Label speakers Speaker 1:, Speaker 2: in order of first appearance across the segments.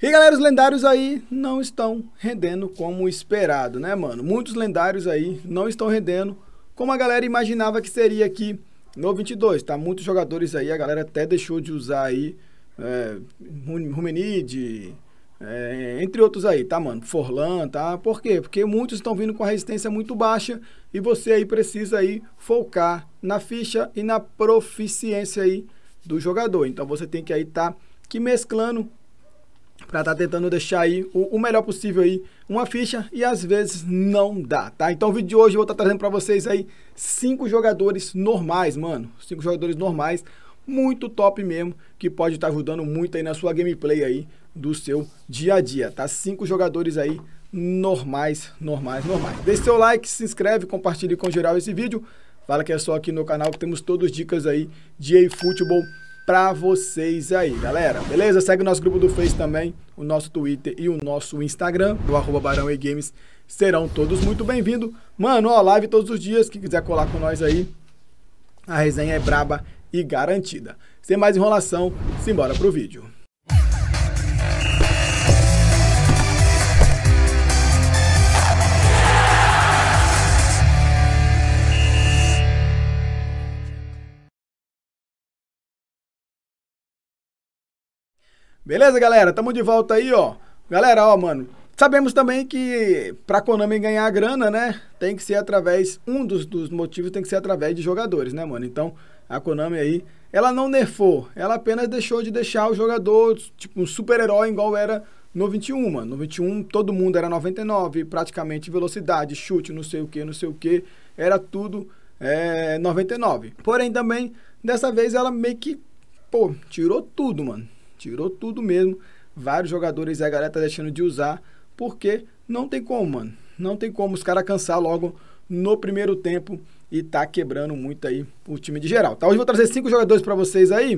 Speaker 1: E galera, os lendários aí não estão rendendo como esperado, né, mano? Muitos lendários aí não estão rendendo como a galera imaginava que seria aqui no 22, tá? Muitos jogadores aí, a galera até deixou de usar aí é, é, entre outros aí, tá, mano? Forlan, tá? Por quê? Porque muitos estão vindo com a resistência muito baixa e você aí precisa aí focar na ficha e na proficiência aí do jogador. Então você tem que aí tá que mesclando para estar tá tentando deixar aí o, o, melhor possível aí uma ficha e às vezes não dá, tá? Então o vídeo de hoje eu vou estar tá trazendo para vocês aí cinco jogadores normais, mano, cinco jogadores normais, muito top mesmo, que pode estar tá ajudando muito aí na sua gameplay aí do seu dia a dia, tá? Cinco jogadores aí normais, normais, normais. Deixe seu like, se inscreve, compartilhe com geral esse vídeo. Fala que é só aqui no canal que temos todas as dicas aí de eFootball para vocês aí, galera. Beleza? Segue o nosso grupo do Face também, o nosso Twitter e o nosso Instagram, o arroba Barão e Games. Serão todos muito bem-vindos. Mano, ó, live todos os dias. Quem quiser colar com nós aí, a resenha é braba e garantida. Sem mais enrolação, simbora pro vídeo. Beleza, galera? Tamo de volta aí, ó. Galera, ó, mano. Sabemos também que para Konami ganhar grana, né, tem que ser através um dos, dos motivos tem que ser através de jogadores, né, mano? Então, a Konami aí, ela não nerfou, ela apenas deixou de deixar o jogador tipo um super-herói igual era no 21, mano. No 21 todo mundo era 99, praticamente velocidade, chute, não sei o que, não sei o que, era tudo é, 99. Porém também dessa vez ela meio que pô, tirou tudo, mano Tirou tudo mesmo. Vários jogadores e a galera tá deixando de usar. Porque não tem como, mano. Não tem como os caras cansar logo no primeiro tempo e tá quebrando muito aí o time de geral. Tá? Hoje eu vou trazer cinco jogadores para vocês aí.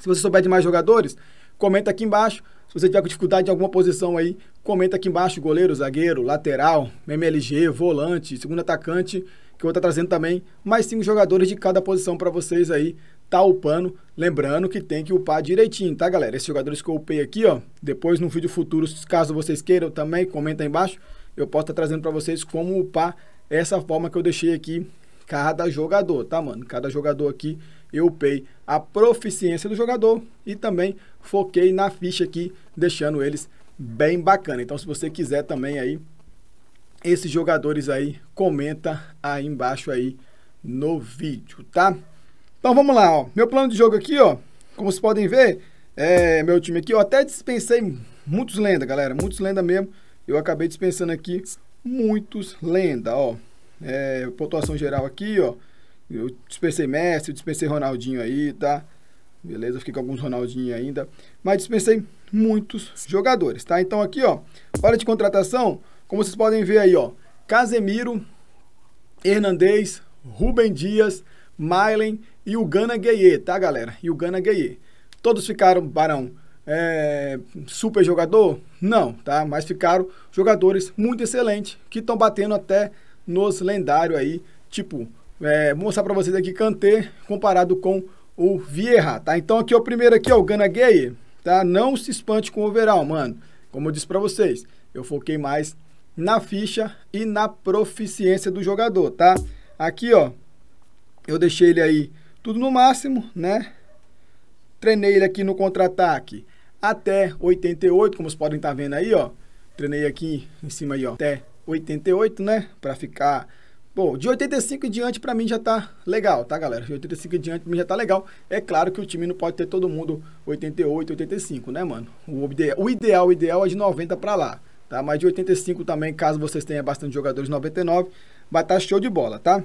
Speaker 1: Se você souber de mais jogadores, comenta aqui embaixo. Se você tiver com dificuldade em alguma posição aí, comenta aqui embaixo. Goleiro, zagueiro, lateral, MLG, volante, segundo atacante, que eu vou estar tá trazendo também mais cinco jogadores de cada posição para vocês aí tá upando. Lembrando que tem que upar direitinho, tá, galera? Esses jogadores que eu upei aqui, ó. Depois, no vídeo futuro, caso vocês queiram também, comenta aí embaixo. Eu posso estar tá trazendo para vocês como upar essa forma que eu deixei aqui cada jogador, tá, mano? Cada jogador aqui eu upei a proficiência do jogador e também foquei na ficha aqui, deixando eles bem bacana. Então, se você quiser também aí esses jogadores aí, comenta aí embaixo aí no vídeo, tá? Então vamos lá, ó. Meu plano de jogo aqui, ó. Como vocês podem ver, é, meu time aqui, eu até dispensei muitos lenda, galera. Muitos lenda mesmo. Eu acabei dispensando aqui muitos lenda, ó. É, pontuação geral aqui, ó. Eu dispensei Messi, eu dispensei Ronaldinho aí, tá? Beleza, fiquei com alguns Ronaldinho ainda. Mas dispensei muitos jogadores, tá? Então aqui, ó, hora de contratação, como vocês podem ver aí, ó. Casemiro, Hernandes, Rubem Dias, Mailen e o Gana Gueye, tá, galera? E o Gana Gueye. Todos ficaram, Barão, é, super jogador? Não, tá? Mas ficaram jogadores muito excelentes que estão batendo até nos lendários aí. Tipo, é, vou mostrar para vocês aqui Kanté comparado com o Vieira, tá? Então aqui o primeiro aqui, ó, o Gana Gueye, tá? Não se espante com o overall, mano. Como eu disse para vocês, eu foquei mais na ficha e na proficiência do jogador, tá? Aqui, ó, eu deixei ele aí tudo no máximo, né? Treinei ele aqui no contra-ataque até 88, como vocês podem estar tá vendo aí, ó. Treinei aqui em cima aí, ó, até 88, né? Para ficar Bom, de 85 em diante para mim já tá legal, tá galera? De 85 em diante pra mim já tá legal. É claro que o time não pode ter todo mundo 88, 85, né, mano? O ideal, o ideal, o ideal é de 90 para lá, tá? Mas de 85 também, caso vocês tenham bastante jogadores 99, vai estar tá show de bola, tá?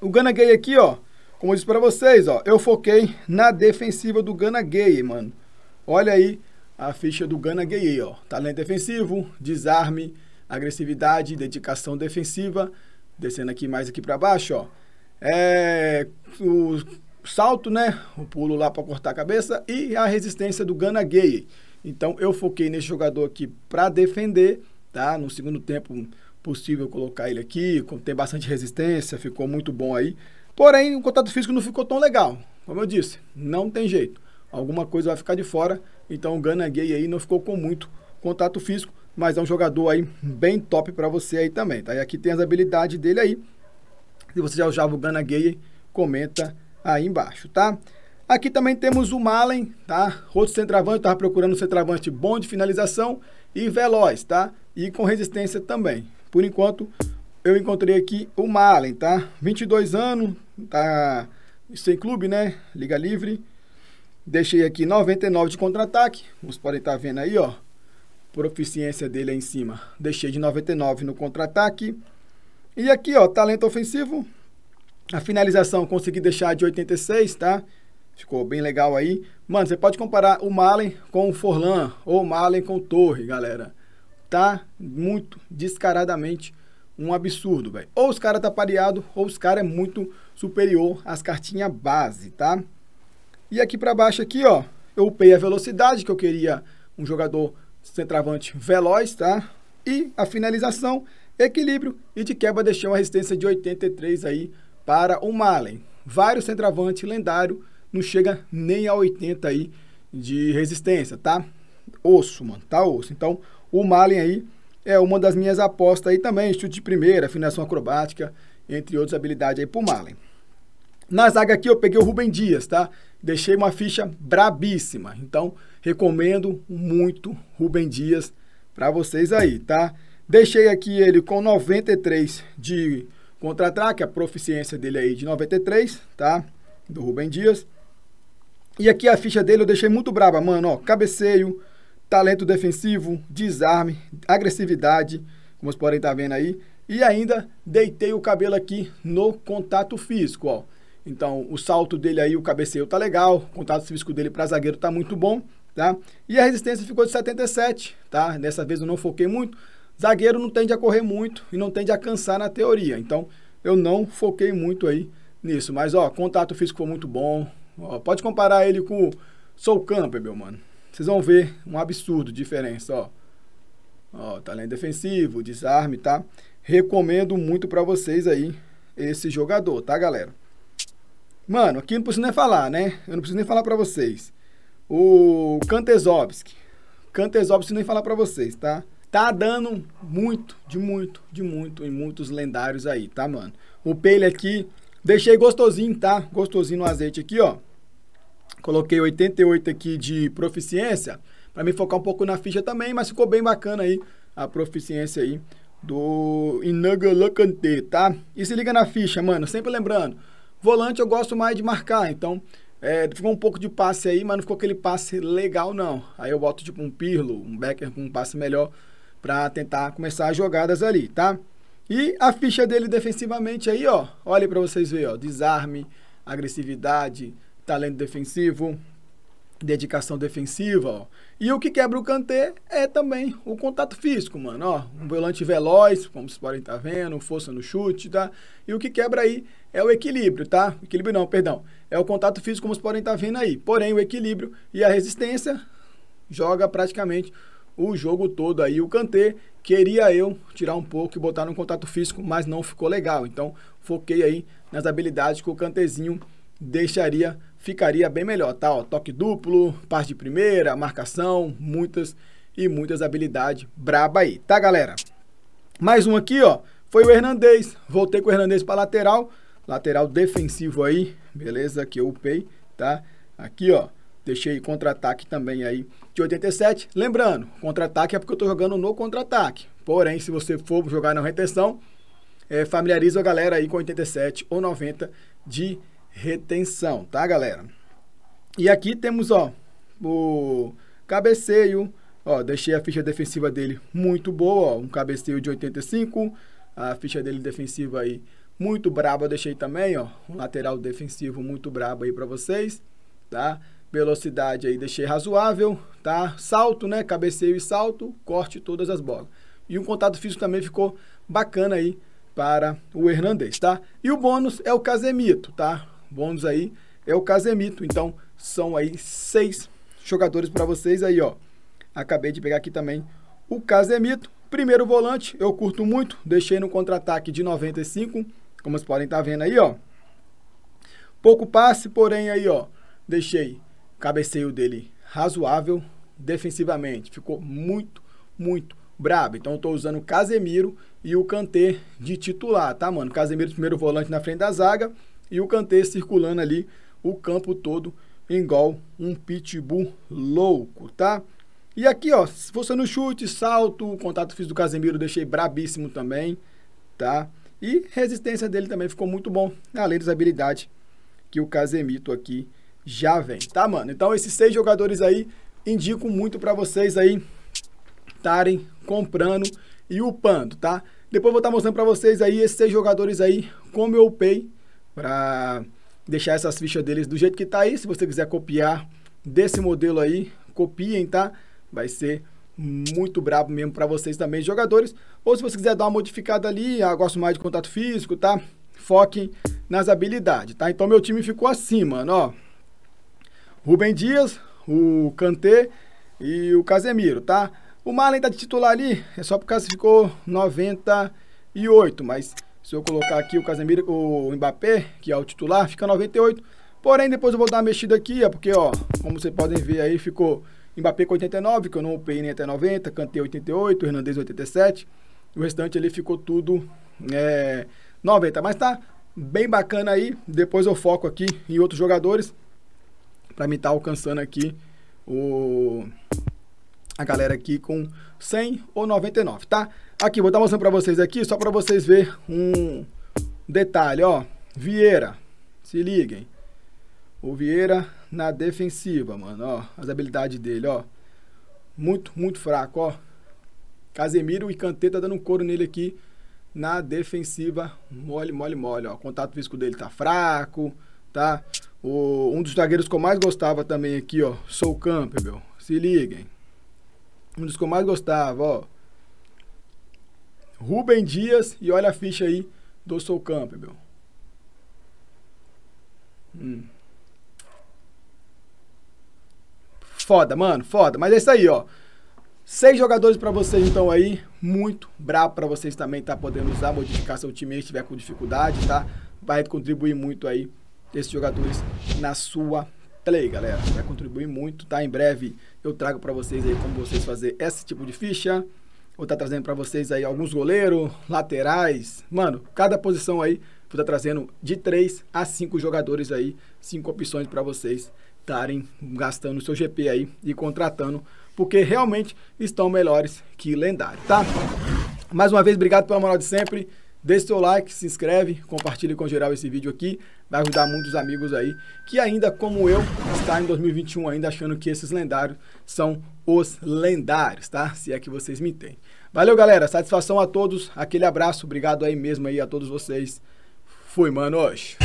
Speaker 1: O Gana Gay aqui, ó, como eu disse para vocês, ó, eu foquei na defensiva do Gana Gay, mano. Olha aí a ficha do Gana Gay, ó. Talento defensivo, desarme, agressividade, dedicação defensiva. Descendo aqui mais aqui para baixo, ó. É, o salto, né? O pulo lá para cortar a cabeça e a resistência do Gana Gay. Então eu foquei nesse jogador aqui para defender, tá? No segundo tempo possível colocar ele aqui, tem bastante resistência, ficou muito bom aí. Porém, o contato físico não ficou tão legal. Como eu disse, não tem jeito. Alguma coisa vai ficar de fora. Então o Gana Gay aí não ficou com muito contato físico, mas é um jogador aí bem top para você aí também, tá? E aqui tem as habilidades dele aí. Se você já usava o Gana Gay, comenta aí embaixo, tá? Aqui também temos o Malen, tá? Outro centroavante, estava procurando um centroavante bom de finalização e veloz, tá? E com resistência também. Por enquanto, eu encontrei aqui o Malen, tá? 22 anos, tá sem clube, né? Liga Livre. Deixei aqui 99 de contra-ataque. Vocês podem estar tá vendo aí, ó. Proficiência dele aí em cima. Deixei de 99 no contra-ataque. E aqui, ó, talento ofensivo. A finalização consegui deixar de 86, tá? Ficou bem legal aí. Mano, você pode comparar o Malen com o Forlan ou o Malen com o Torre, galera. Tá muito descaradamente um absurdo, velho. Ou os caras tá pareado, ou os caras é muito superior às cartinhas base, tá? E aqui para baixo aqui, ó, eu upei a velocidade, que eu queria um jogador centroavante veloz, tá? E a finalização, equilíbrio e de quebra deixei uma resistência de 83 aí para o Malen. Vários centroavantes lendário não chega nem a 80 aí de resistência, tá? Osso, mano, tá osso. Então, o Malen aí é uma das minhas apostas aí também, chute de primeira, afinação acrobática, entre outras habilidades aí pro Malen. Na zaga aqui eu peguei o Rubem Dias, tá? Deixei uma ficha brabíssima. Então, recomendo muito Rubem Dias para vocês aí, tá? Deixei aqui ele com 93 de contra-ataque, a proficiência dele aí de 93, tá? Do Rubem Dias. E aqui a ficha dele eu deixei muito braba, mano, ó, cabeceio, talento defensivo, desarme, agressividade, como vocês podem estar tá vendo aí. E ainda deitei o cabelo aqui no contato físico, ó. Então, o salto dele aí, o cabeceio tá legal, o contato físico dele para zagueiro tá muito bom, tá? E a resistência ficou de 77, tá? Dessa vez eu não foquei muito. Zagueiro não tende a correr muito e não tende a cansar na teoria. Então, eu não foquei muito aí nisso. Mas, ó, contato físico foi muito bom. Ó, pode comparar ele com o Soul Camper, meu mano. Vocês vão ver um absurdo de diferença, ó. Ó, talento tá defensivo, desarme, tá? Recomendo muito para vocês aí esse jogador, tá, galera? Mano, aqui não preciso nem falar, né? Eu não preciso nem falar para vocês. O Kantesovski Kantesovski nem falar para vocês, tá? Tá dando muito, de muito, de muito em muitos lendários aí, tá, mano? O pele aqui, deixei gostosinho, tá? Gostosinho no azeite aqui, ó. Coloquei 88 aqui de proficiência, para me focar um pouco na ficha também, mas ficou bem bacana aí a proficiência aí do Inagalacante, tá? E se liga na ficha, mano, sempre lembrando, volante eu gosto mais de marcar, então é, ficou um pouco de passe aí, mas não ficou aquele passe legal não. Aí eu boto tipo um Pirlo, um Becker com um passe melhor para tentar começar as jogadas ali, tá? E a ficha dele defensivamente aí, ó, olha para vocês verem, ó, desarme, agressividade, talento defensivo, dedicação defensiva, ó. E o que quebra o Kanté é também o contato físico, mano, ó. Um volante veloz, como vocês podem estar tá vendo, força no chute, tá? E o que quebra aí é o equilíbrio, tá? Equilíbrio não, perdão. É o contato físico, como vocês podem estar tá vendo aí. Porém, o equilíbrio e a resistência joga praticamente o jogo todo aí. O Kanté queria eu tirar um pouco e botar no contato físico, mas não ficou legal. Então, foquei aí nas habilidades que o Kantezinho deixaria ficaria bem melhor, tá? Ó, toque duplo, parte de primeira, marcação, muitas e muitas habilidades braba aí, tá galera? Mais um aqui, ó, foi o Hernandes, voltei com o Hernandes para lateral, lateral defensivo aí, beleza, que eu upei, tá? Aqui, ó, deixei contra-ataque também aí de 87, lembrando, contra-ataque é porque eu tô jogando no contra-ataque, porém, se você for jogar na retenção, é, familiariza a galera aí com 87 ou 90 de retenção, tá, galera? E aqui temos, ó, o cabeceio, ó, deixei a ficha defensiva dele muito boa, ó, um cabeceio de 85, a ficha dele defensiva aí muito braba, deixei também, ó, um lateral defensivo muito brabo aí para vocês, tá? Velocidade aí deixei razoável, tá? Salto, né, cabeceio e salto, corte todas as bolas. E um contato físico também ficou bacana aí para o Hernandes, tá? E o bônus é o Casemito, tá? bônus aí é o Casemito. Então, são aí seis jogadores para vocês aí, ó. Acabei de pegar aqui também o Casemito. Primeiro volante, eu curto muito, deixei no contra-ataque de 95, como vocês podem estar tá vendo aí, ó. Pouco passe, porém aí, ó, deixei cabeceio dele razoável defensivamente. Ficou muito, muito brabo. Então eu tô usando o Casemiro e o Kantê de titular, tá, mano? Casemiro primeiro volante na frente da zaga e o Kanté circulando ali o campo todo igual um pitbull louco, tá? E aqui, ó, se o no chute, salto, o contato físico do Casemiro deixei brabíssimo também, tá? E resistência dele também ficou muito bom, além das habilidades que o Casemiro aqui já vem, tá, mano? Então, esses seis jogadores aí, indico muito para vocês aí estarem comprando e upando, tá? Depois vou estar tá mostrando para vocês aí esses seis jogadores aí, como eu upei para deixar essas fichas deles do jeito que está aí. Se você quiser copiar desse modelo aí, copiem, tá? Vai ser muito brabo mesmo para vocês também, jogadores. Ou se você quiser dar uma modificada ali, ah, gosto mais de contato físico, tá? Foquem nas habilidades, tá? Então meu time ficou assim, mano, ó. Rubem Dias, o Kanté e o Casemiro, tá? O Malen tá de titular ali, é só porque ficou 98, mas se eu colocar aqui o Casemiro, o Mbappé, que é o titular, fica 98. Porém, depois eu vou dar uma mexida aqui, ó, é porque, ó, como vocês podem ver aí, ficou Mbappé com 89, que eu não upei nem até 90, Kanté 88, Hernandez 87. O restante ali ficou tudo é, 90. Mas tá bem bacana aí. Depois eu foco aqui em outros jogadores para mim estar tá alcançando aqui o a galera aqui com 100 ou 99, tá? Aqui, vou dar mostrando para vocês aqui, só para vocês ver um detalhe, ó. Vieira, se liguem. O Vieira na defensiva, mano, ó. As habilidades dele, ó. Muito, muito fraco, ó. Casemiro e Kanté tá dando um couro nele aqui na defensiva. Mole, mole, mole, ó. O contato físico dele tá fraco, tá? O, um dos zagueiros que eu mais gostava também aqui, ó. Sou Campbell. Se liguem. Um dos que eu mais gostava, ó. Rubem Dias e olha a ficha aí do Soul meu. Hum. Foda, mano, foda. Mas é isso aí, ó. Seis jogadores para vocês então aí, muito brabo para vocês também tá podendo usar, modificar seu time se estiver com dificuldade, tá? Vai contribuir muito aí esses jogadores na sua Olha então aí, é galera, vai contribuir muito, tá? Em breve eu trago para vocês aí como vocês fazer esse tipo de ficha. Vou estar tá trazendo para vocês aí alguns goleiros, laterais. Mano, cada posição aí vou estar tá trazendo de 3 a 5 jogadores aí, cinco opções para vocês estarem gastando o seu GP aí e contratando, porque realmente estão melhores que lendário, tá? Mais uma vez, obrigado pela moral de sempre. Deixe seu like, se inscreve, compartilhe com geral esse vídeo aqui. Vai ajudar muitos amigos aí que ainda, como eu, está em 2021 ainda achando que esses lendários são os lendários, tá? Se é que vocês me entendem. Valeu, galera. Satisfação a todos. Aquele abraço. Obrigado aí mesmo aí a todos vocês. Fui, mano. Hoje.